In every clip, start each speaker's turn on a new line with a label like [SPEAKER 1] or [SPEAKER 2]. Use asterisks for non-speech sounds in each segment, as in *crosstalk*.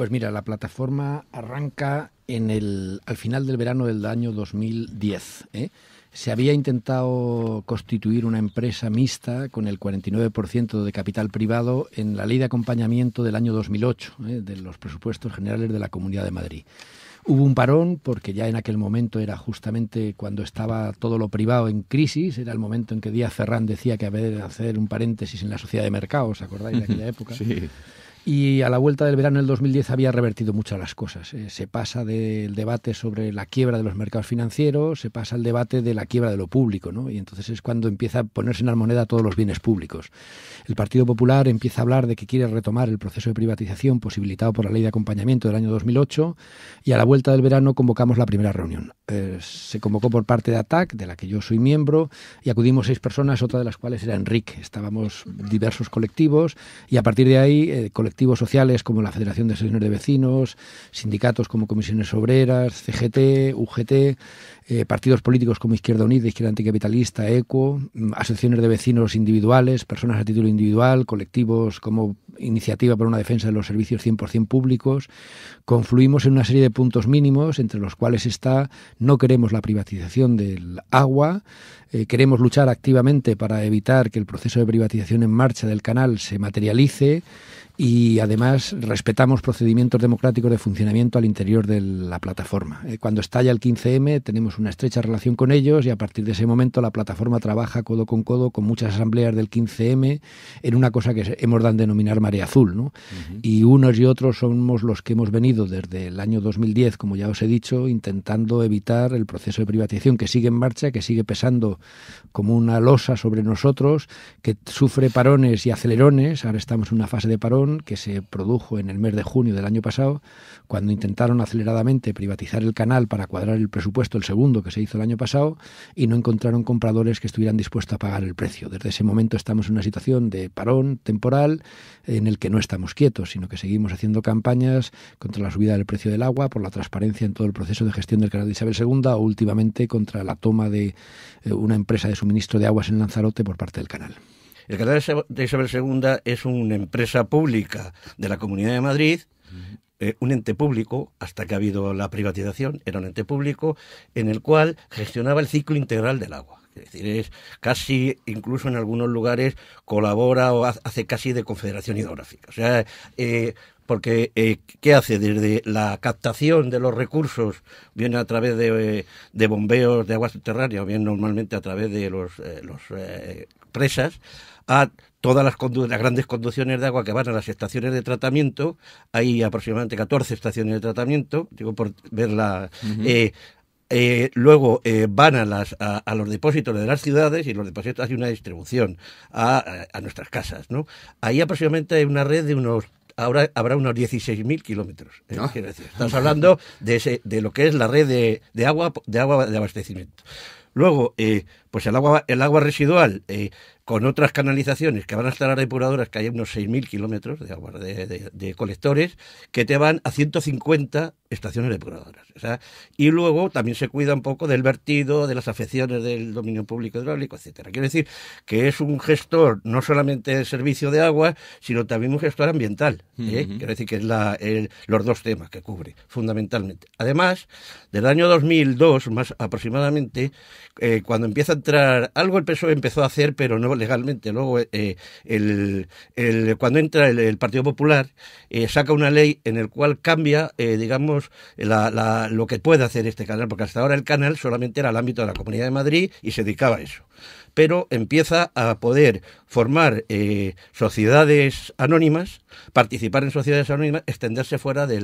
[SPEAKER 1] Pues mira, la plataforma arranca en el, al final del verano del año 2010. ¿eh? Se había intentado constituir una empresa mixta con el 49% de capital privado en la ley de acompañamiento del año 2008, ¿eh? de los presupuestos generales de la Comunidad de Madrid. Hubo un parón porque ya en aquel momento era justamente cuando estaba todo lo privado en crisis, era el momento en que Díaz Ferrán decía que había de hacer un paréntesis en la sociedad de mercado, ¿os acordáis de aquella *laughs* época? Sí. Y a la vuelta del verano del 2010 había revertido muchas las cosas. Eh. se pasa del debate sobre la quiebra de los mercados financieros, se pasa al debate de la quiebra de lo público, ¿no? Y entonces es cuando empieza a ponerse en la todos los bienes públicos. El Partido Popular empieza a hablar de que quiere retomar el proceso de privatización posibilitado por la ley de acompañamiento del año 2008 y a la vuelta del verano convocamos la primera reunión. Eh, se convocó por parte de ATAC, de la que yo soy miembro, y acudimos seis personas, otra de las cuales era Enrique. Estábamos diversos colectivos y a partir de ahí eh, colectivos sociales como la Federación de señores de Vecinos, sindicatos como Comisiones Obreras, CGT, UGT, eh, partidos políticos como Izquierda Unida, Izquierda Anticapitalista, ECO, mm, asociaciones de vecinos individuales, personas a título individual, colectivos como iniciativa para una defensa de los servicios 100% públicos, confluimos en una serie de puntos mínimos, entre los cuales está no queremos la privatización del agua, eh, queremos luchar activamente para evitar que el proceso de privatización en marcha del canal se materialice y además respetamos procedimientos democráticos de funcionamiento al interior de la plataforma. Eh, cuando estalla el 15M tenemos una estrecha relación con ellos y a partir de ese momento la plataforma trabaja codo con codo con muchas asambleas del 15M en una cosa que hemos dado a denominar azul. Y unos y otros somos los que hemos venido desde el año 2010, como ya os he dicho, intentando evitar el proceso de privatización que sigue en marcha, que sigue pesando como una losa sobre nosotros, que sufre parones y acelerones. Ahora estamos en una fase de parón que se produjo en el mes de junio del año pasado, cuando intentaron aceleradamente privatizar el canal para cuadrar el presupuesto, el segundo que se hizo el año pasado, y no encontraron compradores que estuvieran dispuestos a pagar el precio. Desde ese momento estamos en una situación de parón temporal en el que no estamos quietos, sino que seguimos haciendo campañas contra la subida del precio del agua, por la transparencia en todo el proceso de gestión del canal de Isabel II o últimamente contra la toma de eh, una empresa de suministro de aguas en Lanzarote por parte del canal.
[SPEAKER 2] El canal de Isabel II es una empresa pública de la Comunidad de Madrid eh, un ente público, hasta que ha habido la privatización, era un ente público en el cual gestionaba el ciclo integral del agua. Es decir, es casi, incluso en algunos lugares, colabora o hace casi de confederación hidrográfica. O sea, eh, porque eh, ¿qué hace? Desde la captación de los recursos, bien a través de, bombeos de agua subterránea, o bien normalmente a través de los, presas, a todas las, grandes conducciones de agua que van a las estaciones de tratamiento, hay aproximadamente 14 estaciones de tratamiento, digo por verla. Eh, eh, luego eh, van a, a, los depósitos de las ciudades y los depósitos hay una distribución a, nuestras casas. ¿no? Ahí aproximadamente hay una red de unos ahora habrá unos 16.000 kilómetros. Ah. Estamos hablando de, de lo que es la red de, agua, de agua de abastecimiento. Luego, pues el agua, el agua residual eh, con otras canalizaciones que van a estar las depuradoras, que hay unos 6.000 kilómetros de, agua, de, colectores, que te van a 150 estaciones depuradoras. y luego también se cuida un poco del vertido, de las afecciones del dominio público hidráulico, etcétera. Quiero decir que es un gestor no solamente del servicio de agua, sino también un gestor ambiental. ¿eh? Quiero decir que es los dos temas que cubre fundamentalmente. Además, del año 2002, más aproximadamente, eh, cuando empieza algo el PSOE empezó a hacer, pero no legalmente. Luego, eh, cuando entra el, Partido Popular, eh, saca una ley en la cual cambia, eh, digamos, lo que puede hacer este canal, porque hasta ahora el canal solamente era el ámbito de la Comunidad de Madrid y se dedicaba a eso pero empieza a poder formar eh, sociedades anónimas, participar en sociedades anónimas, extenderse fuera de,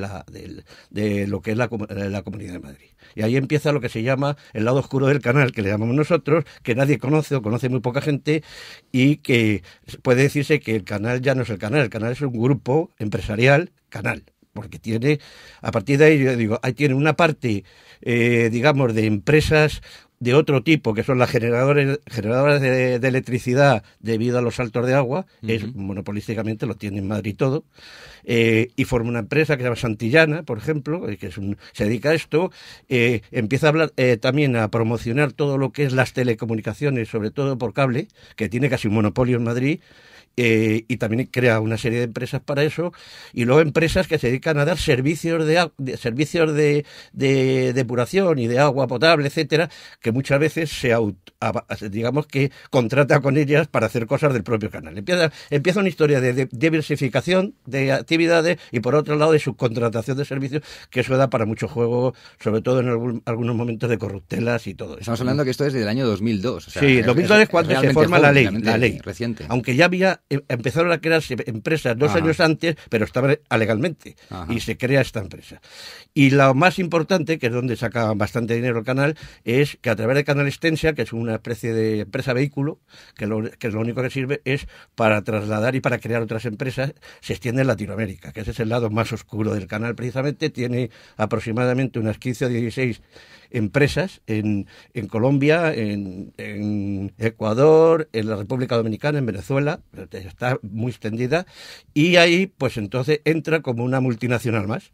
[SPEAKER 2] lo que es la, eh, la Comunidad de Madrid. Y ahí empieza lo que se llama el lado oscuro del canal, que le llamamos nosotros, que nadie conoce o conoce muy poca gente, y que puede decirse que el canal ya no es el canal, el canal es un grupo empresarial canal porque tiene, a partir de ahí, yo digo, ahí tiene una parte eh, digamos, de empresas de otro tipo, que son las generadores, generadoras de, electricidad debido a los saltos de agua, es monopolísticamente lo tiene en Madrid todo, eh, y forma una empresa que se llama Santillana, por ejemplo, eh, que se dedica a esto, empieza a hablar, también a promocionar todo lo que es las telecomunicaciones, sobre todo por cable, que tiene casi un monopolio en Madrid, eh, y también crea una serie de empresas para eso y luego empresas que se dedican a dar servicios de, servicios de, depuración y de agua potable etcétera que muchas veces se digamos que contrata con ellas para hacer cosas del propio canal empieza empieza una historia de, diversificación de actividades y por otro lado de subcontratación de servicios que eso da para mucho juego sobre todo en algunos momentos de corruptelas y todo eso. estamos hablando que
[SPEAKER 1] esto es el año 2002 sí 2002 es cuando se forma la ley la ley reciente
[SPEAKER 2] aunque ya había Em, empezaron a crearse empresas dos años antes, pero estaban legalmente. Y se crea esta empresa. Y lo más importante, que es donde saca bastante dinero el canal, es que a través de Canal Extensia, que es una especie de empresa vehículo, que lo, lo único que sirve es para trasladar y para crear otras empresas, se extiende en Latinoamérica, que ese es el lado más oscuro del canal precisamente. Tiene aproximadamente unas 15 o 16 empresas en, Colombia, en, en Ecuador, en la República Dominicana, en Venezuela está muy extendida, y ahí pues entonces entra como una multinacional más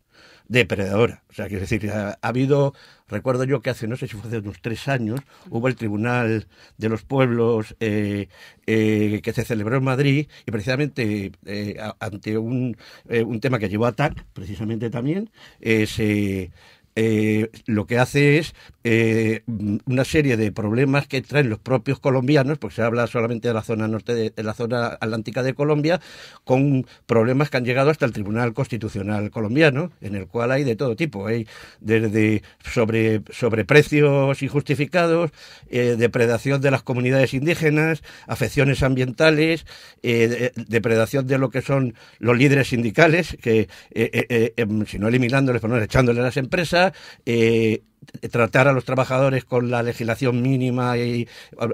[SPEAKER 2] depredadora. O sea, quiero decir, ha, habido, recuerdo yo que hace, no sé si fue hace unos tres años, hubo el Tribunal de los Pueblos eh, eh, que se celebró en Madrid y precisamente eh, ante un, un, tema que llevó a TAC, precisamente también, se, eh, lo que hace es eh, una serie de problemas que traen los propios colombianos, porque se habla solamente de la zona norte, de, la zona atlántica de Colombia, con problemas que han llegado hasta el Tribunal Constitucional colombiano, en el cual hay de todo tipo, hay desde sobre precios injustificados, eh, depredación de las comunidades indígenas, afecciones ambientales, depredación de lo que son los líderes sindicales, que em, si no eliminándoles, pues no echándoles a las empresas eh, tratar a los trabajadores con la legislación mínima y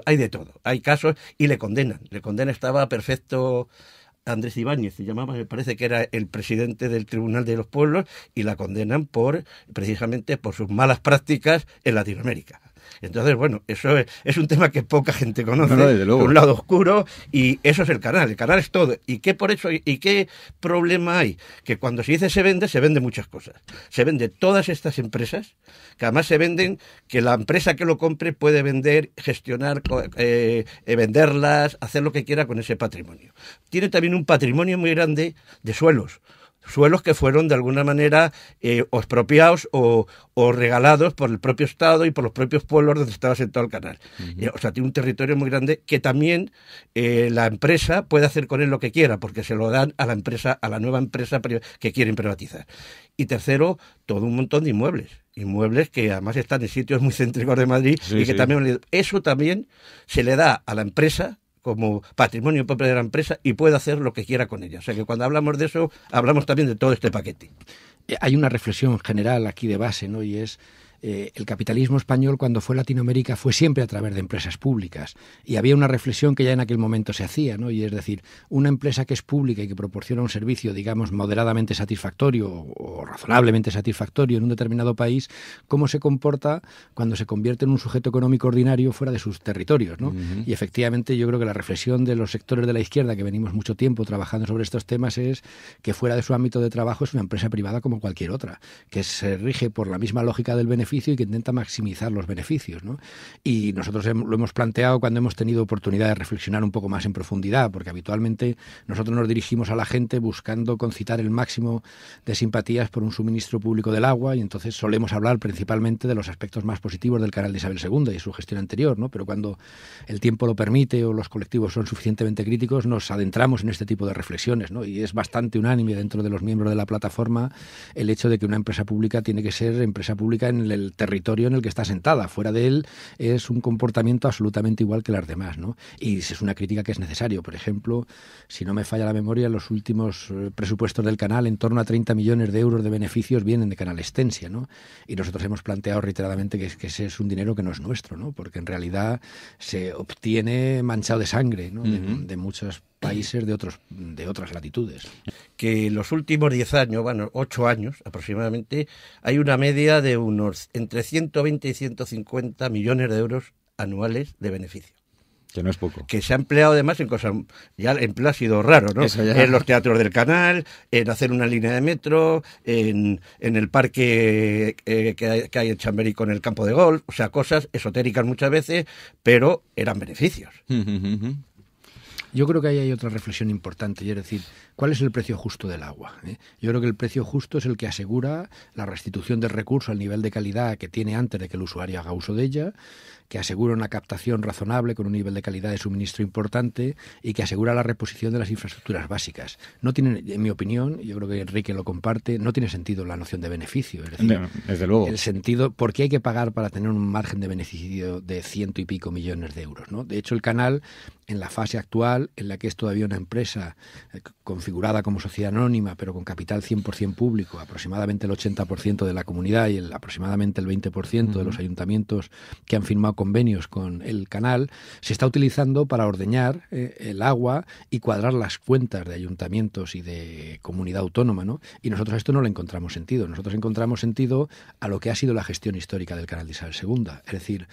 [SPEAKER 2] hay de todo. Hay casos y le condenan. Le condena estaba perfecto Andrés Ibáñez, se llamaba, me parece que era el presidente del Tribunal de los Pueblos y la condenan por precisamente por sus malas prácticas en Latinoamérica. Entonces, bueno, eso es, un tema que poca gente conoce, un lado oscuro, y eso es el canal, el canal es todo. ¿Y qué por eso, y qué problema hay? Que cuando se dice se vende, se vende muchas cosas. Se vende todas estas empresas, que además se venden, que la empresa que lo compre puede vender, gestionar, eh, venderlas, hacer lo que quiera con ese patrimonio. Tiene también un patrimonio muy grande de suelos suelos que fueron de alguna manera eh, expropiados o, regalados por el propio Estado y por los propios pueblos donde estaba sentado el canal. Eh, o sea, tiene un territorio muy grande que también eh, la empresa puede hacer con él lo que quiera, porque se lo dan a la empresa, a la nueva empresa que quieren privatizar. Y tercero, todo un montón de inmuebles inmuebles que además están en sitios muy *laughs* céntricos de Madrid y que también eso también se le da a la empresa como patrimonio propio de la empresa y puede hacer lo que quiera con ella. O sea que cuando hablamos de eso, hablamos también de todo este paquete.
[SPEAKER 1] Eh, hay una reflexión general aquí de base, ¿no? Y es eh, el capitalismo español cuando fue Latinoamérica fue siempre a través de empresas públicas. Y había una reflexión que ya en aquel momento se hacía, ¿no? Y es decir, una empresa que es pública y que proporciona un servicio, digamos, moderadamente satisfactorio o, razonablemente satisfactorio en un determinado país, ¿cómo se comporta cuando se convierte en un sujeto económico ordinario fuera de sus territorios, ¿no? Y efectivamente yo creo que la reflexión de los sectores de la izquierda que venimos mucho tiempo trabajando sobre estos temas es que fuera de su ámbito de trabajo es una empresa privada como cualquier otra, que se rige por la misma lógica del beneficio y que intenta maximizar los beneficios. Y nosotros lo hemos planteado cuando hemos tenido oportunidad de reflexionar un poco más en profundidad, porque habitualmente nosotros nos dirigimos a la gente buscando concitar el máximo de simpatías por un suministro público del agua y entonces solemos hablar principalmente de los aspectos más positivos del canal de Isabel II y su gestión anterior, ¿no? pero cuando el tiempo lo permite o los colectivos son suficientemente críticos, nos adentramos en este tipo de reflexiones ¿no? y es bastante unánime dentro de los miembros de la plataforma el hecho de que una empresa pública tiene que ser empresa pública en el territorio en el que está sentada. Fuera de él es un comportamiento absolutamente igual que las demás, ¿no? Y es una crítica que es necesario. Por ejemplo, si no me falla la memoria, los últimos eh, presupuestos del canal, en torno a 30 millones de euros de beneficios vienen de Canal Extensia, ¿no? Y nosotros hemos planteado reiteradamente que, ese es un dinero que no es nuestro, ¿no? Porque en realidad se obtiene manchado de sangre, ¿no? de, de muchas países de, otros, de otras latitudes. Que en los últimos 10 años, bueno, 8 años
[SPEAKER 2] aproximadamente, hay una media de unos entre 120 y 150 millones de euros anuales de beneficio. Que no es poco. Que se ha empleado además en cosas, ya en plácido raro, ¿no? En los teatros del canal, en hacer una línea de metro, en, en el parque eh, que, hay en Chamberí con el campo de golf, o sea, cosas
[SPEAKER 1] esotéricas muchas veces, pero eran beneficios. Yo creo que ahí hay otra reflexión importante, y es decir, ¿cuál es el precio justo del agua? ¿Eh? Yo creo que el precio justo es el que asegura la restitución del recurso al nivel de calidad que tiene antes de que el usuario haga uso de ella, que asegura una captación razonable con un nivel de calidad de suministro importante y que asegura la reposición de las infraestructuras básicas. No tiene, en mi opinión, yo creo que Enrique lo comparte, no tiene sentido la noción de beneficio. Es decir, desde luego. El sentido, ¿por qué hay que pagar para tener un margen de beneficio de ciento y pico millones de euros? ¿no? De hecho, el canal, en la fase actual, en la que es todavía una empresa eh, configurada como sociedad anónima, pero con capital 100% público, aproximadamente el 80% de la comunidad y el, aproximadamente el 20% de los ayuntamientos que han firmado convenios con el canal, se está utilizando para ordeñar eh, el agua y cuadrar las cuentas de ayuntamientos y de comunidad autónoma, ¿no? Y nosotros a esto no le encontramos sentido. Nosotros encontramos sentido a lo que ha sido la gestión histórica del canal de Isabel II. Es decir,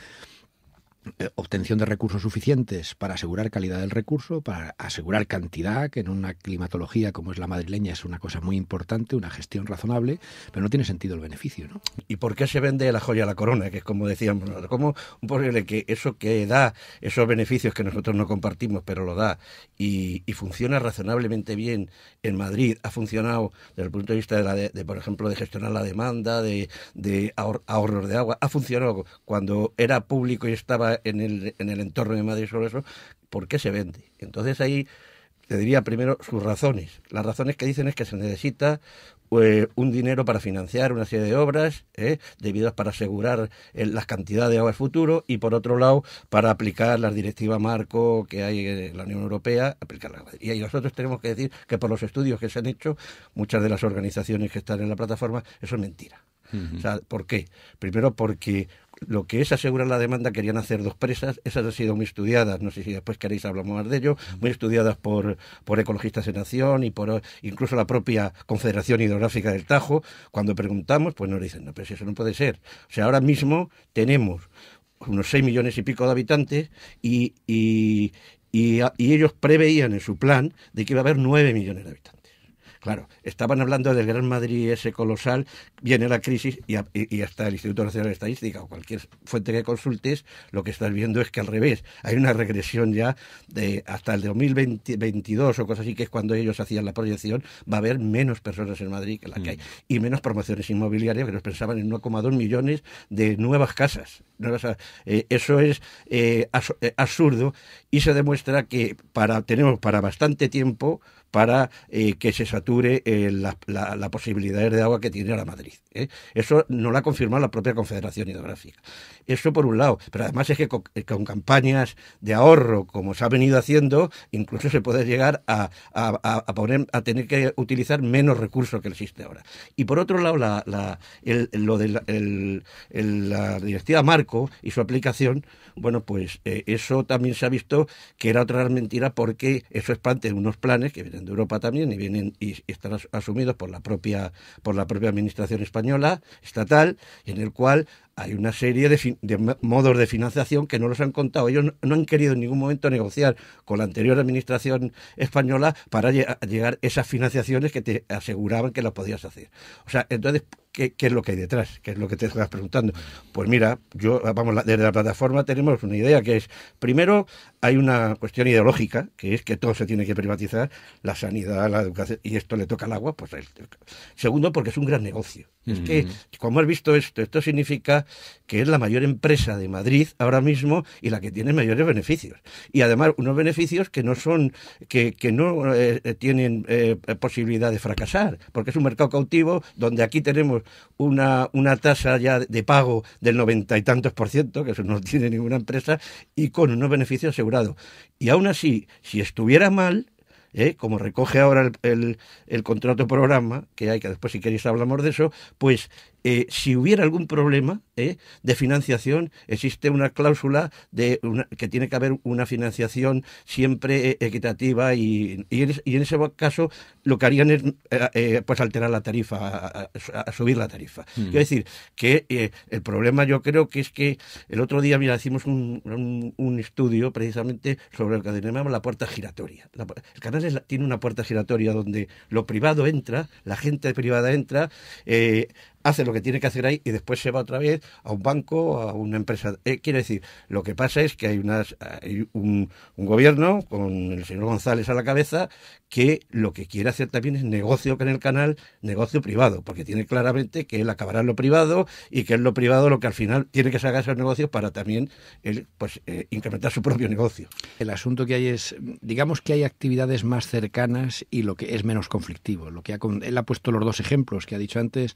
[SPEAKER 1] eh, obtención de recursos suficientes para asegurar calidad del recurso, para asegurar cantidad, que en una climatología como es la madrileña es una cosa muy importante, una gestión razonable, pero no tiene sentido el beneficio. ¿no? ¿Y por qué se vende la joya a la corona? Que es como decíamos, como
[SPEAKER 2] posible que eso que da esos beneficios que nosotros no compartimos, pero lo da y, funciona razonablemente bien en Madrid, ha funcionado desde el punto de vista de, la por ejemplo, de gestionar la demanda, de, ahorros de agua, ha funcionado cuando era público y estaba en el, en el entorno de Madrid sobre eso, ¿por qué se vende? Entonces ahí te diría primero sus razones. Las razones que dicen es que se necesita eh, un dinero para financiar una serie de obras, eh, debidas para asegurar eh, las cantidades de agua de futuro y por otro lado para aplicar las directivas marco que hay en la Unión Europea. Aplicarlas. Y ahí nosotros tenemos que decir que por los estudios que se han hecho, muchas de las organizaciones que están en la plataforma, eso es mentira. ¿Por qué? Primero porque lo que es asegurar la demanda querían hacer dos presas, esas han sido muy estudiadas, no sé si después queréis hablar más de ello, muy estudiadas por, Ecologistas en nación y por incluso la propia Confederación Hidrográfica del Tajo, cuando preguntamos, pues nos dicen, no, pero eso no puede ser. O sea, ahora mismo tenemos unos 6 millones y pico de habitantes y, ellos preveían en su plan de que iba a haber nueve millones de habitantes. Claro, estaban hablando del Gran Madrid ese colosal, viene la crisis y, hasta el Instituto Nacional de Estadística o cualquier fuente que consultes, lo que estás viendo es que al revés, hay una regresión ya de hasta el 2022 o cosas así, que es cuando ellos hacían la proyección, va a haber menos personas en Madrid que la que hay mm. y menos promociones inmobiliarias que nos pensaban en 1,2 millones de nuevas casas. Eh, eso es eh, eh, absurdo y se demuestra que para tenemos para bastante tiempo para eh, que se sature eh, las posibilidades de agua que tiene la Madrid. ¿eh? Eso no lo ha confirmado la propia Confederación Hidrográfica. Eso por un lado, pero además es que con, campañas de ahorro, como se ha venido haciendo, incluso se puede llegar a, poner, a tener que utilizar menos recursos que existe ahora. Y por otro lado, lo de la, directiva Marco y su aplicación, bueno, pues eso también se ha visto que era otra mentira porque eso de unos planes que vienen de Europa también y vienen y están asumidos por la propia por la propia administración española estatal en el cual hay una serie de, modos de financiación que no los han contado. Ellos no, han querido en ningún momento negociar con la anterior administración española para llegar esas financiaciones que te aseguraban que las podías hacer. O sea, entonces, ¿qué, es lo que hay detrás? ¿Qué es lo que te estás preguntando? Pues mira, yo, vamos, desde la plataforma tenemos una idea que es, primero, hay una cuestión ideológica, que es que todo se tiene que privatizar, la sanidad, la educación, y esto le toca al agua, pues... segundo, porque es un gran negocio. Es que, como has visto esto, esto significa que es la mayor empresa de Madrid ahora mismo y la que tiene mayores beneficios. Y además, unos beneficios que no son, que, no eh, tienen eh, posibilidad de fracasar, porque es un mercado cautivo donde aquí tenemos una, una tasa ya de pago del noventa y tantos por ciento, que eso no *laughs* tiene ninguna empresa, y con unos beneficios asegurados. Y aún así, si estuviera mal, ¿eh? como recoge ahora el, el, contrato programa, que hay que después si queréis hablamos de eso, pues eh, si hubiera algún problema eh, de financiación, existe una cláusula de que tiene que haber una financiación siempre eh, equitativa y, en, ese caso lo que harían es pues alterar la tarifa, subir la tarifa. Mm. Quiero decir que el problema yo creo que es que el otro día, mira, hicimos un, estudio precisamente sobre lo que denominamos la puerta giratoria. el canal tiene una puerta giratoria donde lo privado entra, la gente privada entra, hace lo que tiene que hacer ahí y después se va otra vez a un banco, a una empresa. Eh, quiere decir, lo que pasa es que hay, unas, un, gobierno con el señor González a la cabeza que lo que quiere hacer también es negocio en el canal, negocio privado, porque tiene claramente que él acabará en lo privado y que es lo privado lo que al final tiene que sacar esos negocios para también
[SPEAKER 1] pues, eh, incrementar su propio negocio. El asunto que hay es, digamos que hay actividades más cercanas y lo que es menos conflictivo. Lo que él ha puesto los dos ejemplos que ha dicho antes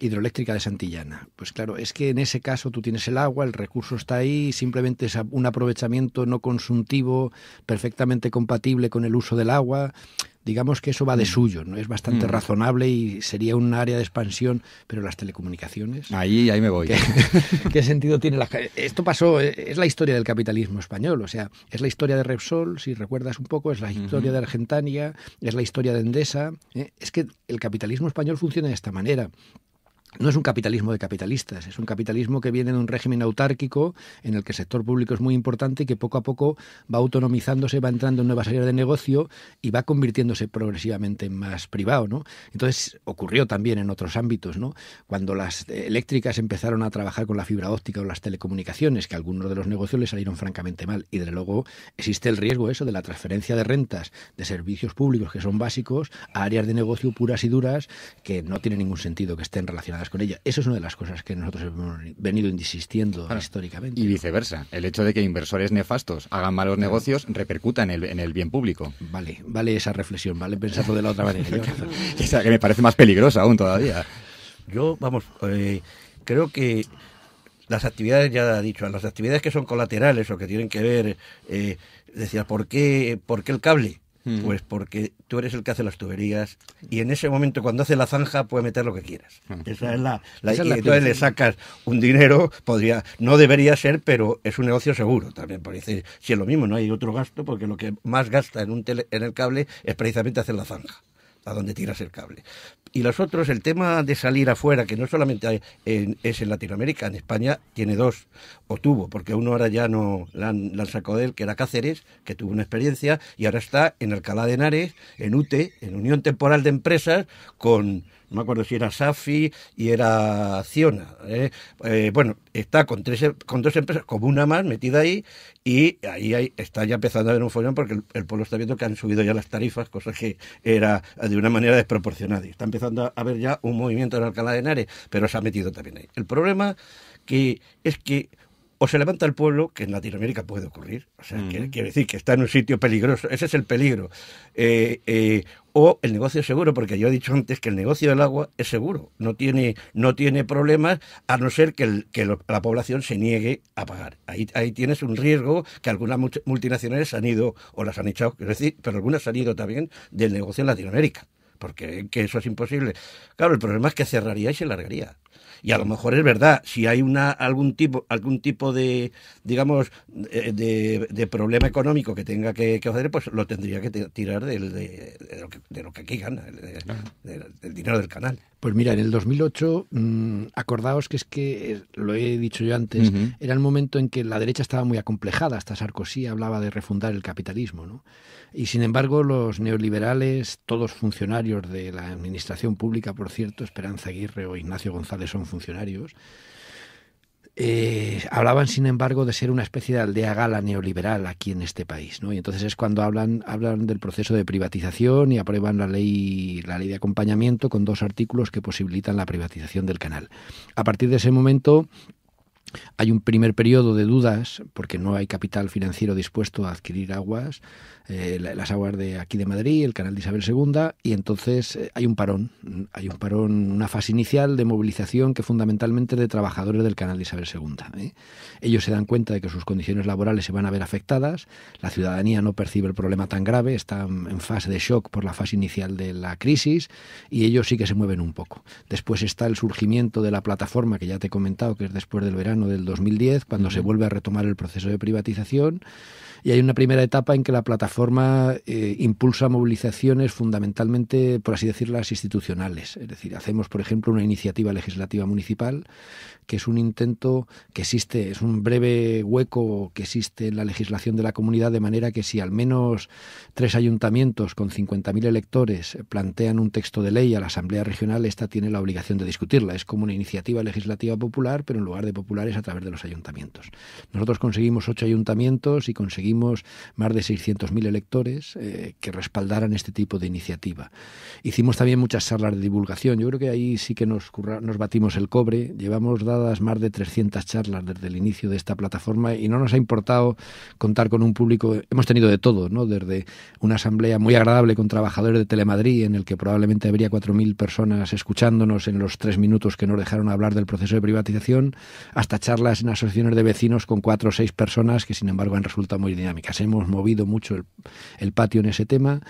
[SPEAKER 1] hidroeléctrica de Santillana. Pues claro, es que en ese caso tú tienes el agua, el recurso está ahí, simplemente es un aprovechamiento no consuntivo, perfectamente compatible con el uso del agua. Digamos que eso va de mm. suyo, ¿no? Es bastante mm. razonable y sería un área de expansión, pero las telecomunicaciones. Ahí, ahí me voy. ¿Qué, *laughs* sentido tiene la... Esto pasó, eh, es la historia del capitalismo español, o sea, es la historia de Repsol, si recuerdas un poco, es la historia de Argentania, es la historia de Endesa. ¿eh? Es que el capitalismo español funciona de esta manera no es un capitalismo de capitalistas, es un capitalismo que viene de un régimen autárquico en el que el sector público es muy importante y que poco a poco va autonomizándose, va entrando en nuevas áreas de negocio y va convirtiéndose progresivamente en más privado, ¿no? Entonces ocurrió también en otros ámbitos, ¿no? Cuando las eléctricas empezaron a trabajar con la fibra óptica o las telecomunicaciones, que a algunos de los negocios les salieron francamente mal y desde luego existe el riesgo eso de la transferencia de rentas de servicios públicos que son básicos a áreas de negocio puras y duras que no tiene ningún sentido que estén relacionadas con ella. Eso es una de las cosas que nosotros hemos venido insistiendo históricamente. Y viceversa, el hecho de que inversores nefastos hagan malos negocios repercuta en el, en el bien público. Vale, vale esa reflexión, vale pensarlo de la otra manera. *laughs* que me parece más peligrosa aún todavía.
[SPEAKER 2] Yo, vamos, eh, creo que las actividades, ya ha dicho, las actividades que son colaterales o que tienen que ver, eh, decía, ¿por qué, ¿por qué el cable? Pues porque tú eres el que hace las tuberías y en ese momento cuando hace la zanja puede meter lo que quieras. Ah. Esa es la, la, entonces le sacas un dinero, podría, no debería ser, pero es un negocio seguro también, parece si, si es lo mismo, no hay otro gasto, porque lo que más gasta en un en el cable es precisamente hacer la zanja a donde tiras el cable. Y los otros, el tema de salir afuera, que no solamente es en Latinoamérica, en España tiene dos, o tuvo, porque uno ahora ya no la la han, sacado de él, que era Cáceres, que tuvo una experiencia, y ahora está en Alcalá de Henares, en UTE, en Unión Temporal de Empresas, con no me acuerdo si era Safi y era Ciona. ¿eh? Eh, bueno, está con, tres, con dos empresas, como una más metida ahí, y ahí está ya empezando a haber un follón porque el, pueblo está viendo que han subido ya las tarifas, cosa que era de una manera desproporcionada. Y está empezando a haber ya un movimiento en Alcalá de Henares, pero se ha metido también ahí. El problema que es que o se levanta el pueblo, que en Latinoamérica puede ocurrir, o sea, quiere, decir que está en un sitio peligroso, ese es el peligro, eh, eh, o el negocio es seguro, porque yo he dicho antes que el negocio del agua es seguro, no tiene, no tiene problemas a no ser que, la población se niegue a pagar. Ahí, ahí tienes un riesgo que algunas multinacionales han ido, o las han echado, quiero decir, pero algunas han ido también del negocio en Latinoamérica porque eso es imposible. Claro, el problema es que cerraría y se largaría. Y a lo mejor es verdad, si hay una, algún, tipo, algún tipo de, digamos, de, de, problema económico que tenga que, hacer, pues lo tendría que tirar
[SPEAKER 1] de, lo que, de, aquí gana, del dinero del canal. Pues mira, en el 2008, mm, acordaos que es que, eh, lo he dicho yo antes, era el momento en que la derecha estaba muy acomplejada, hasta Sarkozy hablaba de refundar el capitalismo, ¿no? Y sin embargo, los neoliberales, todos funcionarios de la administración pública, por cierto, Esperanza Aguirre o Ignacio González son funcionarios, eh, hablaban, sin embargo, de ser una especie de aldea gala neoliberal aquí en este país, ¿no? Y entonces es cuando hablan, hablan del proceso de privatización y aprueban la ley, la ley de acompañamiento con dos artículos que posibilitan la privatización del canal. A partir de ese momento, hay un primer periodo de dudas, porque no hay capital financiero dispuesto a adquirir aguas, eh, las aguas de aquí de Madrid, el canal de Isabel II, y entonces eh, hay un parón, hay un parón, una fase inicial de movilización que fundamentalmente de trabajadores del canal de Isabel II. ¿eh? Ellos se dan cuenta de que sus condiciones laborales se van a ver afectadas, la ciudadanía no percibe el problema tan grave, ...están en fase de shock por la fase inicial de la crisis y ellos sí que se mueven un poco. Después está el surgimiento de la plataforma que ya te he comentado, que es después del verano del 2010, cuando se vuelve a retomar el proceso de privatización. Y hay una primera etapa en que la plataforma eh, impulsa movilizaciones fundamentalmente, por así decirlas, institucionales. Es decir, hacemos, por ejemplo, una iniciativa legislativa municipal, que es un intento que existe, es un breve hueco que existe en la legislación de la comunidad, de manera que si al menos tres ayuntamientos con 50.000 electores plantean un texto de ley a la Asamblea Regional, esta tiene la obligación de discutirla. Es como una iniciativa legislativa popular, pero en lugar de populares a través de los ayuntamientos. Nosotros conseguimos ocho ayuntamientos y conseguimos Hicimos más de 600.000 electores eh, que respaldaran este tipo de iniciativa. Hicimos también muchas charlas de divulgación. Yo creo que ahí sí que nos, nos batimos el cobre. Llevamos dadas más de 300 charlas desde el inicio de esta plataforma y no nos ha importado contar con un público. Hemos tenido de todo, ¿no? Desde una asamblea muy agradable con trabajadores de Telemadrid, en el que probablemente habría 4.000 personas escuchándonos en los tres minutos que nos dejaron hablar del proceso de privatización, hasta charlas en asociaciones de vecinos con cuatro o seis personas que, sin embargo, han resultado muy dinámicas. Hemos movido mucho el, patio en ese tema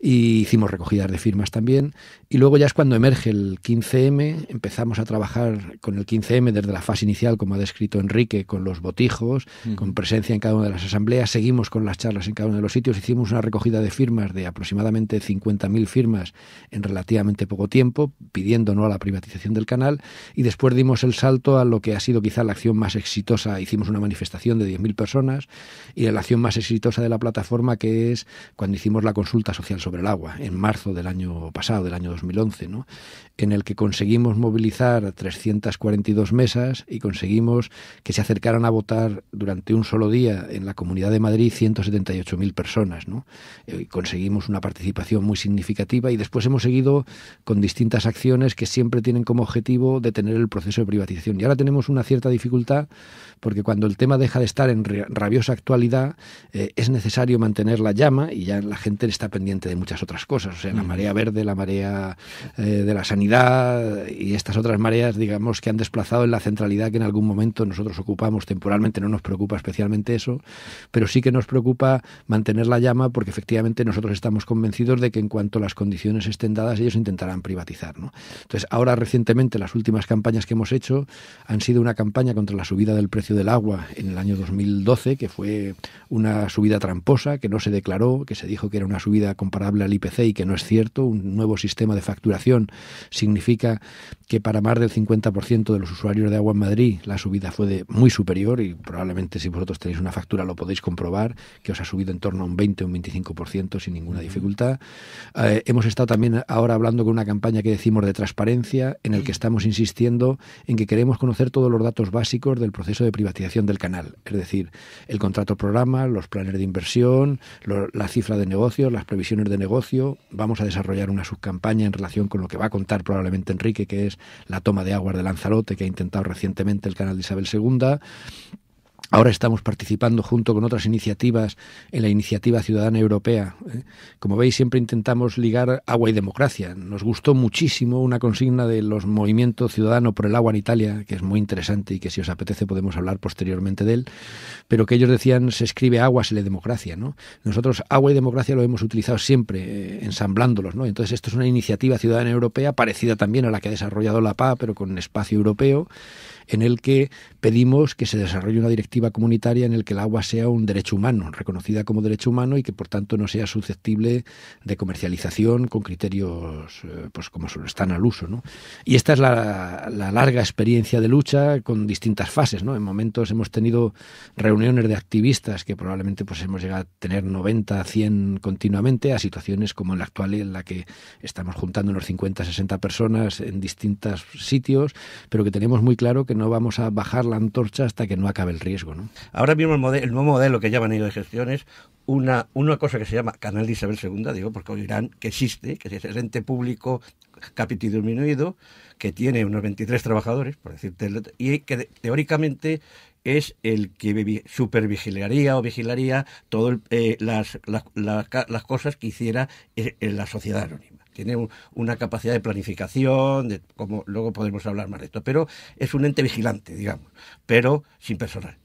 [SPEAKER 1] y hicimos recogidas de firmas también. Y luego ya es cuando emerge el 15M, empezamos a trabajar con el 15M desde la fase inicial, como ha descrito Enrique, con los botijos, con presencia en cada una de las asambleas, seguimos con las charlas en cada uno de los sitios, hicimos una recogida de firmas de aproximadamente 50.000 firmas en relativamente poco tiempo, pidiendo no a la privatización del canal, y después dimos el salto a lo que ha sido quizá la acción más exitosa. Hicimos una manifestación de 10.000 personas y la más exitosa de la plataforma, que es cuando hicimos la consulta social sobre el agua, en marzo del año pasado, del año 2011, ¿no? en el que conseguimos movilizar 342 mesas y conseguimos que se acercaran a votar durante un solo día en la Comunidad de Madrid 178.000 personas. Eh, conseguimos una participación muy significativa y después hemos seguido con distintas acciones que siempre tienen como objetivo detener el proceso de privatización. Y ahora tenemos una cierta dificultad porque cuando el tema deja de estar en rabiosa actualidad, eh, es necesario mantener la llama y ya la gente está pendiente de muchas otras cosas. O sea, la marea verde, la marea eh, de la sanidad y estas otras mareas, digamos, que han desplazado en la centralidad que en algún momento nosotros ocupamos temporalmente. No nos preocupa especialmente eso, pero sí que nos preocupa mantener la llama porque efectivamente nosotros estamos convencidos de que en cuanto las condiciones estén dadas, ellos intentarán privatizar. ¿no? Entonces, ahora recientemente las últimas campañas que hemos hecho han sido una campaña contra la subida del precio del agua en el año 2012, que fue una subida tramposa que no se declaró, que se dijo que era una subida comparable al IPC y que no es cierto. Un nuevo sistema de facturación significa que para más del 50% de los usuarios de agua en Madrid la subida fue de muy superior y probablemente si vosotros tenéis una factura lo podéis comprobar, que os ha subido en torno a un 20 o un 25% sin ninguna dificultad. Eh, hemos estado también ahora hablando con una campaña que decimos de transparencia en el que estamos insistiendo en que queremos conocer todos los datos básicos del proceso de privatización del canal, es decir, el contrato programa, los planes de inversión, la cifra de negocios, las previsiones de negocio. Vamos a desarrollar una subcampaña en relación con lo que va a contar probablemente Enrique, que es la toma de aguas de Lanzarote, que ha intentado recientemente el canal de Isabel II Ahora estamos participando junto con otras iniciativas en la iniciativa ciudadana europea. ¿eh? Como veis, siempre intentamos ligar agua y democracia. Nos gustó muchísimo una consigna de los movimientos ciudadanos por el agua en Italia, que es muy interesante y que si os apetece podemos hablar posteriormente de él, pero que ellos decían se escribe agua, se le democracia. ¿no? Nosotros agua y democracia lo hemos utilizado siempre, eh, ensamblándolos. ¿no? Entonces, esto es una iniciativa ciudadana europea parecida también a la que ha desarrollado la PA, pero con espacio europeo en el que pedimos que se desarrolle una directiva comunitaria en el que el agua sea un derecho humano, reconocida como derecho humano y que por tanto no sea susceptible de comercialización con criterios eh, pues como están al uso. Y esta es la, larga experiencia de lucha con distintas fases. ¿no? En momentos hemos tenido reuniones de activistas que probablemente pues hemos llegado a tener 90, 100 continuamente a situaciones como la actual en la que estamos juntando unos 50, 60 personas en distintos sitios, pero que tenemos muy claro que no vamos a bajar la antorcha hasta que no acabe el riesgo. ¿no? Ahora
[SPEAKER 2] mismo el, nuevo modelo que ya han ido de gestión es una, una cosa que se llama Canal de Isabel II, digo, porque oirán que existe, que es el ente público capital disminuido, que tiene unos 23 trabajadores, por decirte, y que teóricamente es el que supervigilaría o vigilaría todas eh, las cosas que hiciera eh, la sociedad anónima tiene una capacidad de planificación, de, como luego podemos hablar más de esto, pero es un ente vigilante, digamos, pero sin personal.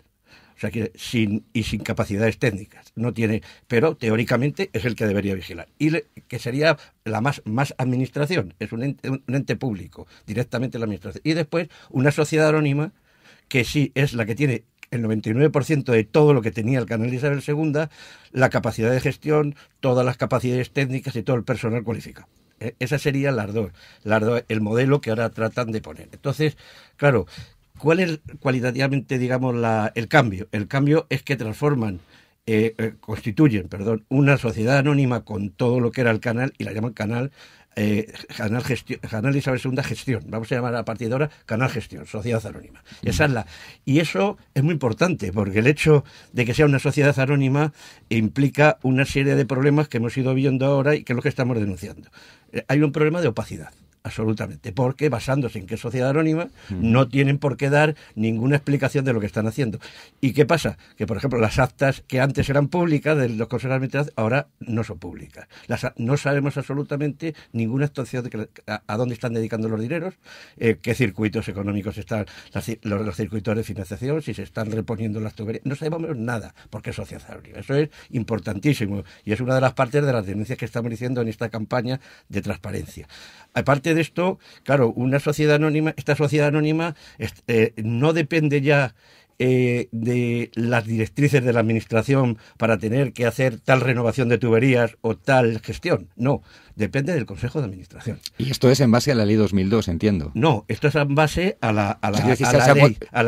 [SPEAKER 2] O sea, que sin, y sin capacidades técnicas. No tiene, pero teóricamente es el que debería vigilar. Y que sería la más, más administración, es un ente, un ente público, directamente la administración. Y después una sociedad anónima que sí es la que tiene el 99% de todo lo que tenía el canal Isabel II, la capacidad de gestión, todas las capacidades técnicas y todo el personal cualificado. E, esa sería el ardor, el modelo que ahora tratan de poner. Entonces, claro, ¿cuál es cualitativamente, digamos, la, el cambio? El cambio es que transforman eh, eh, constituyen perdón, una sociedad anónima con todo lo que era el canal y la llaman canal. Eh, canal, canal Isabel II Gestión, vamos a llamar a partir de ahora Canal Gestión, Sociedad Anónima. Esa y eso es muy importante, porque el hecho de que sea una sociedad anónima implica una serie de problemas que hemos ido viendo ahora y que es lo que estamos denunciando. Eh, hay un problema de opacidad absolutamente, porque basándose en qué sociedad anónima, mm. no tienen por qué dar ninguna explicación de lo que están haciendo. ¿Y qué pasa? Que, por ejemplo, las actas que antes eran públicas de los consejos de administración ahora no son públicas. no sabemos absolutamente ninguna actuación de a, dónde están dedicando los dineros, eh, qué circuitos económicos están, los, circuitos de financiación, si se están reponiendo las tuberías. No sabemos nada, porque es sociedad anónima. Eso es importantísimo y es una de las partes de las denuncias que estamos diciendo en esta campaña de transparencia aparte de esto, claro, una sociedad anónima, esta sociedad anónima eh, no depende ya eh, de las directrices de la administración para tener que hacer tal renovación de tuberías o tal gestión. No, depende del Consejo de Administración.
[SPEAKER 1] Y esto es en base a la ley 2002, entiendo. No, esto es
[SPEAKER 2] en base a la, a la,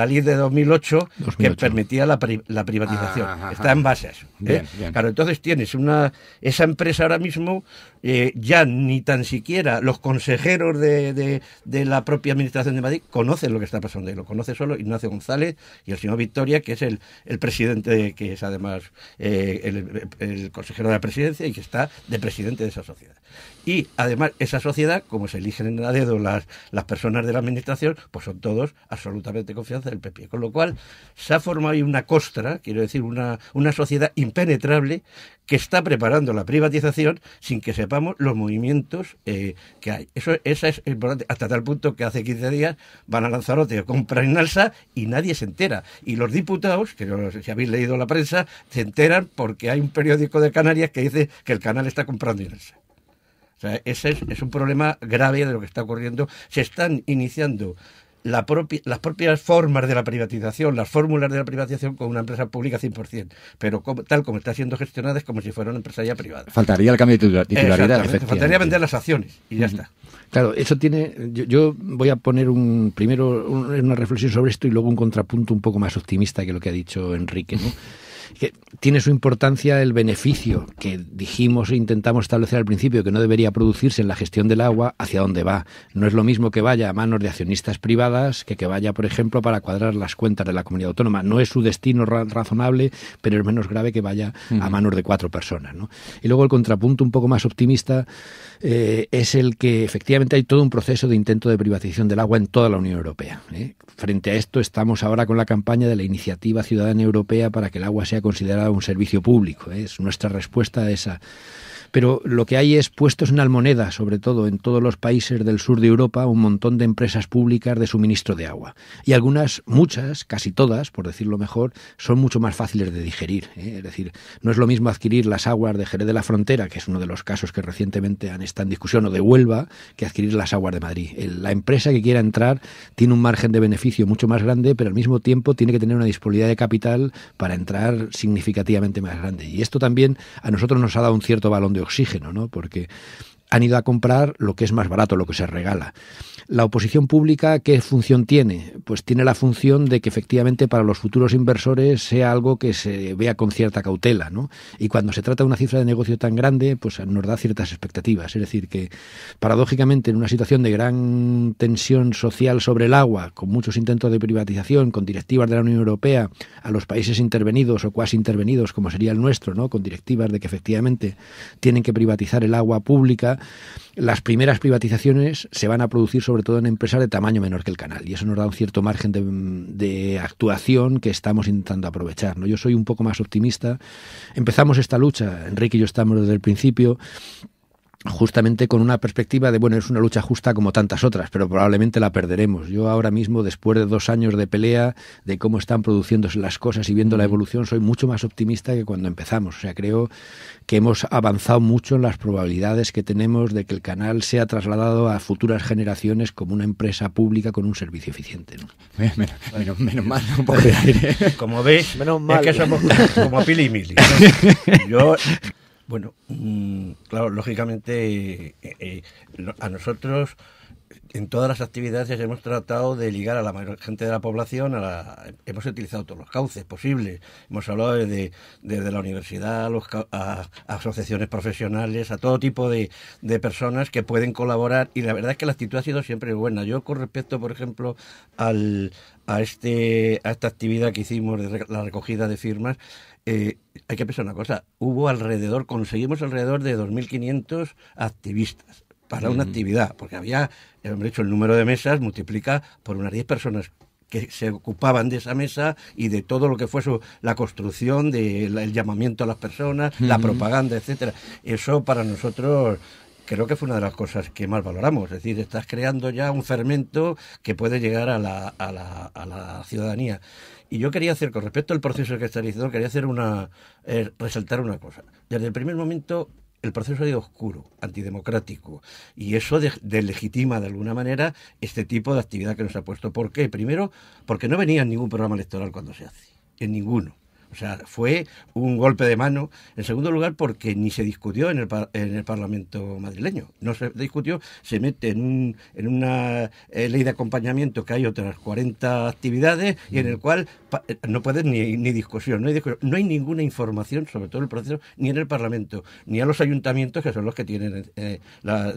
[SPEAKER 2] ley, de 2008, que permitía la, privatización. Está en base a eso. ¿eh? Claro, entonces tienes una esa empresa ahora mismo, eh, ya ni tan siquiera los consejeros de, la propia Administración de Madrid conocen lo que está pasando ahí. lo conoce solo Ignacio González y el señor Victoria, que es el, presidente, que es además eh, el, el consejero de la presidencia y que está de presidente de esa sociedad. Y además, esa sociedad, como se eligen a dedo las, las personas de la administración, pues son todos absolutamente confianza del PP. Con lo cual, se ha formado ahí una costra, quiero decir, una, sociedad impenetrable que está preparando la privatización sin que sepamos los movimientos eh, que hay. Eso esa es importante, hasta tal punto que hace 15 días van a lanzar otro compran en alza y nadie se entera. Y los diputados, que no si habéis leído la prensa, se enteran porque hay un periódico de Canarias que dice que el canal está comprando en alza. O sea, ese es, un problema grave de lo que está ocurriendo. Se están iniciando las propias formas de la privatización, las fórmulas de la privatización con una empresa pública 100%, pero tal como está siendo gestionada es como si fuera una empresa privada. Faltaría el cambio de titularidad. Faltaría vender las acciones y ya está.
[SPEAKER 1] Claro, eso tiene. Yo, voy a poner un primero una reflexión sobre esto y luego un contrapunto un poco más optimista que lo que ha dicho Enrique. ¿no? *laughs* tiene su importancia el beneficio que dijimos e intentamos establecer al principio que no debería producirse en la gestión del agua hacia dónde va. No es lo mismo que vaya a manos de accionistas privadas que que vaya, por ejemplo, para cuadrar las cuentas de la comunidad autónoma. No es su destino razonable, pero es menos grave que vaya a manos de cuatro personas. ¿no? Y luego el contrapunto un poco más optimista eh, es el que efectivamente hay todo un proceso de intento de privatización del agua en toda la Unión Europea. ¿eh? Frente a esto estamos ahora con la campaña de la Iniciativa Ciudadana Europea para que el agua sea considerada un servicio público. ¿eh? Es nuestra respuesta a esa pero lo que hay es puestos en almoneda, sobre todo en todos los países del sur de Europa, un montón de empresas públicas de suministro de agua. Y algunas, muchas, casi todas, por decirlo mejor, son mucho más fáciles de digerir. ¿eh? Es decir, no es lo mismo adquirir las aguas de Jerez de la Frontera, que es uno de los casos que recientemente han estado en discusión, o de Huelva, que adquirir las aguas de Madrid. La empresa que quiera entrar tiene un margen de beneficio mucho más grande, pero al mismo tiempo tiene que tener una disponibilidad de capital para entrar significativamente más grande. Y esto también a nosotros nos ha dado un cierto balón de oxígeno, ¿no? Porque han ido a comprar lo que es más barato, lo que se regala. La oposición pública, ¿qué función tiene? Pues tiene la función de que efectivamente para los futuros inversores sea algo que se vea con cierta cautela, ¿no? Y cuando se trata de una cifra de negocio tan grande, pues nos da ciertas expectativas. Es decir, que paradójicamente en una situación de gran tensión social sobre el agua, con muchos intentos de privatización, con directivas de la Unión Europea a los países intervenidos o cuasi intervenidos, como sería el nuestro, ¿no? Con directivas de que efectivamente tienen que privatizar el agua pública, las primeras privatizaciones se van a producir sobre todo en empresas de tamaño menor que el canal y eso nos da un cierto margen de, actuación que estamos intentando aprovechar. Yo soy un poco más optimista. Empezamos esta lucha, Enrique y yo estamos desde el principio justamente con una perspectiva de, bueno, es una lucha justa como tantas otras, pero probablemente la perderemos. Yo ahora mismo, después de dos años de pelea, de cómo están produciéndose las cosas y viendo la evolución, soy mucho más optimista que cuando empezamos. O sea, creo que hemos avanzado mucho en las probabilidades que tenemos de que el canal sea trasladado a futuras generaciones como una empresa pública con un servicio eficiente. Eh, menos, mal, no *laughs* Como veis, *laughs* como Pili y
[SPEAKER 2] *laughs* Yo bueno, mm, claro, lógicamente eh, eh, a nosotros en todas las actividades hemos tratado de ligar a la mayor gente de la población, hemos utilizado todos los cauces posibles. Hemos hablado desde, la universidad a, los, asociaciones profesionales, a todo tipo de, personas que pueden colaborar y la verdad es que la actitud ha sido siempre buena. Yo con respecto, por ejemplo, a, este, a esta actividad que hicimos de la recogida de firmas, eh, hay que pensar una cosa, hubo alrededor, conseguimos alrededor de 2.500 activistas para una mm. actividad, porque había, hemos eh, hecho el número de mesas, multiplica por unas 10 personas que se ocupaban de esa mesa y de todo lo que fue la construcción, de, el llamamiento a las personas, la mm. propaganda, etcétera. Eso para nosotros creo que fue una de las cosas que más valoramos. Es decir, estás creando ya un fermento que puede llegar a la ciudadanía. Y yo quería hacer, con respecto al proceso que está diciendo, quería hacer una, eh, resaltar una cosa. Desde el primer momento el proceso ha ido oscuro, antidemocrático, y eso delegitima de, de alguna manera este tipo de actividad que nos ha puesto. ¿Por qué? Primero, porque no venía en ningún programa electoral cuando se hace, en ninguno. O sea, fue un golpe de mano. En segundo lugar, porque ni se discutió en el, Parlamento madrileño. No se discutió, se mete en, una eh, ley de acompañamiento que hay otras 40 actividades y en el mm. cual eh, no puede ni, ni discusión, no hay No hay ninguna información sobre todo el proceso ni en el Parlamento, ni a los ayuntamientos, que son los que tienen, eh,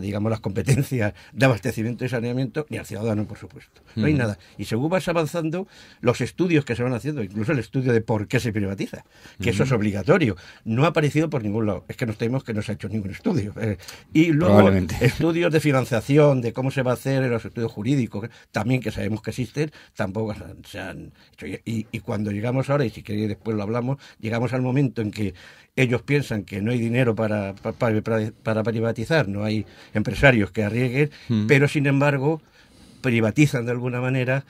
[SPEAKER 2] digamos, las competencias de abastecimiento y saneamiento, ni al ciudadano, por supuesto. No hay mm. nada. Y según vas avanzando, los estudios que se van haciendo, incluso el estudio de por qué se privatiza, que eso es obligatorio. No ha aparecido por ningún lado. Es que nos tenemos que no se ha hecho ningún estudio. Eh, y luego *laughs* estudios de financiación, de cómo se va a hacer en los estudios jurídicos, también que sabemos que existen, tampoco se han hecho. Y, cuando llegamos ahora, y si queréis después lo hablamos, llegamos al momento en que ellos piensan que no hay dinero para, privatizar, no hay empresarios que arriesguen, pero sin embargo privatizan de alguna manera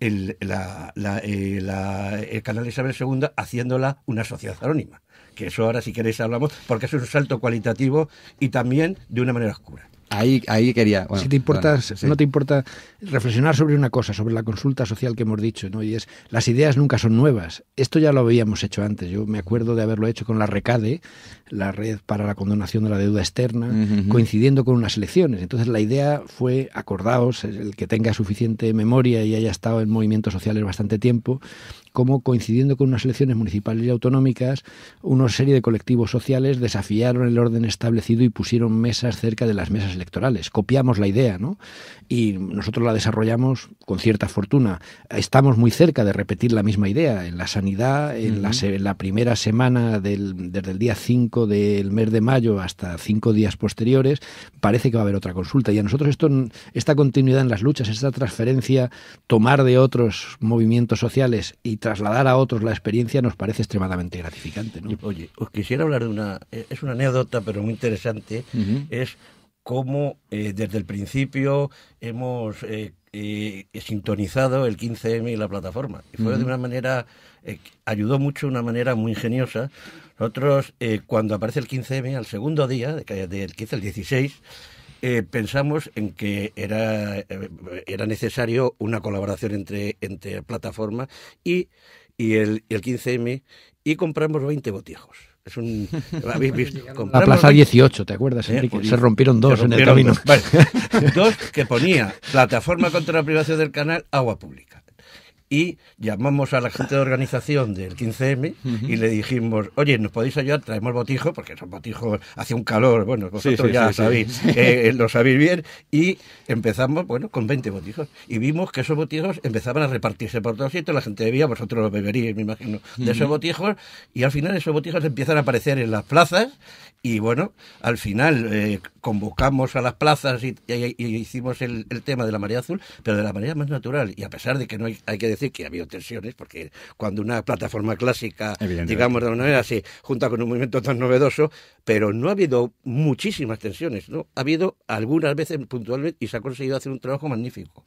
[SPEAKER 2] el, la, la, eh, canal Isabel II haciéndola una sociedad anónima. Que eso ahora, si queréis, hablamos, porque es un salto cualitativo y también de una manera oscura. Ahí, ahí quería. si te importa, no
[SPEAKER 1] te importa reflexionar sobre una cosa, sobre la consulta social que hemos dicho, ¿no? Y es, las ideas nunca son nuevas. Esto ya lo habíamos hecho antes. Yo me acuerdo de haberlo hecho con la RECADE, la Red para la Condonación de la Deuda Externa, coincidiendo con unas elecciones. Entonces la idea fue, acordaos, el que tenga suficiente memoria y haya estado en movimientos sociales bastante tiempo, cómo coincidiendo con unas elecciones municipales y autonómicas, una serie de colectivos sociales desafiaron el orden establecido y pusieron mesas cerca de las mesas electorales. Copiamos la idea, ¿no? Y nosotros la desarrollamos con cierta fortuna. Estamos muy cerca de repetir la misma idea en la sanidad, en, la, primera semana del, desde el día 5 del mes de mayo hasta cinco días posteriores, parece que va a haber otra consulta. Y a nosotros esto, esta continuidad en las luchas, esta transferencia, tomar de otros movimientos sociales y trasladar a otros la experiencia nos parece extremadamente gratificante. ¿no? Oye, os quisiera hablar de una, eh, es una anécdota, pero muy interesante,
[SPEAKER 2] es cómo eh, desde el principio hemos eh, sintonizado el 15M y la plataforma. Y fue de una manera, ayudó mucho, de una manera muy ingeniosa. Nosotros, cuando aparece el 15M, al segundo día, del 15 al 16, eh, pensamos en que era, eh, era necesario una colaboración entre, entre plataformas y, y el, el 15M y compramos 20 botijos. Es un, *laughs* ¿habéis visto? La plaza 18, ¿te acuerdas, eh, pues se rompieron dos en el camino. Dos. *laughs* dos. que ponía plataforma contra la privación del canal, agua pública y llamamos a la gente de organización del 15M y le dijimos, oye, ¿nos podéis ayudar? Traemos botijos, porque esos botijos, hacía un calor, bueno, vosotros ya sabéis, *laughs* eh, eh, lo sabéis bien, y empezamos, bueno, con 20 botijos, y vimos que esos botijos empezaban a repartirse por todos sitios, la gente bebía, vosotros los beberíais, me imagino, de esos botijos, y al final esos botijos empiezan a aparecer en las plazas, y bueno, al final... Eh, convocamos a las plazas y, hicimos el, tema de la marea azul, pero de la manera más natural. Y a pesar de que no hay, hay que decir que ha habido tensiones, porque cuando una plataforma clásica, digamos de alguna manera, se junta con un movimiento tan novedoso, pero no ha habido muchísimas tensiones, ¿no? Ha habido algunas veces puntualmente y se ha conseguido hacer un trabajo magnífico.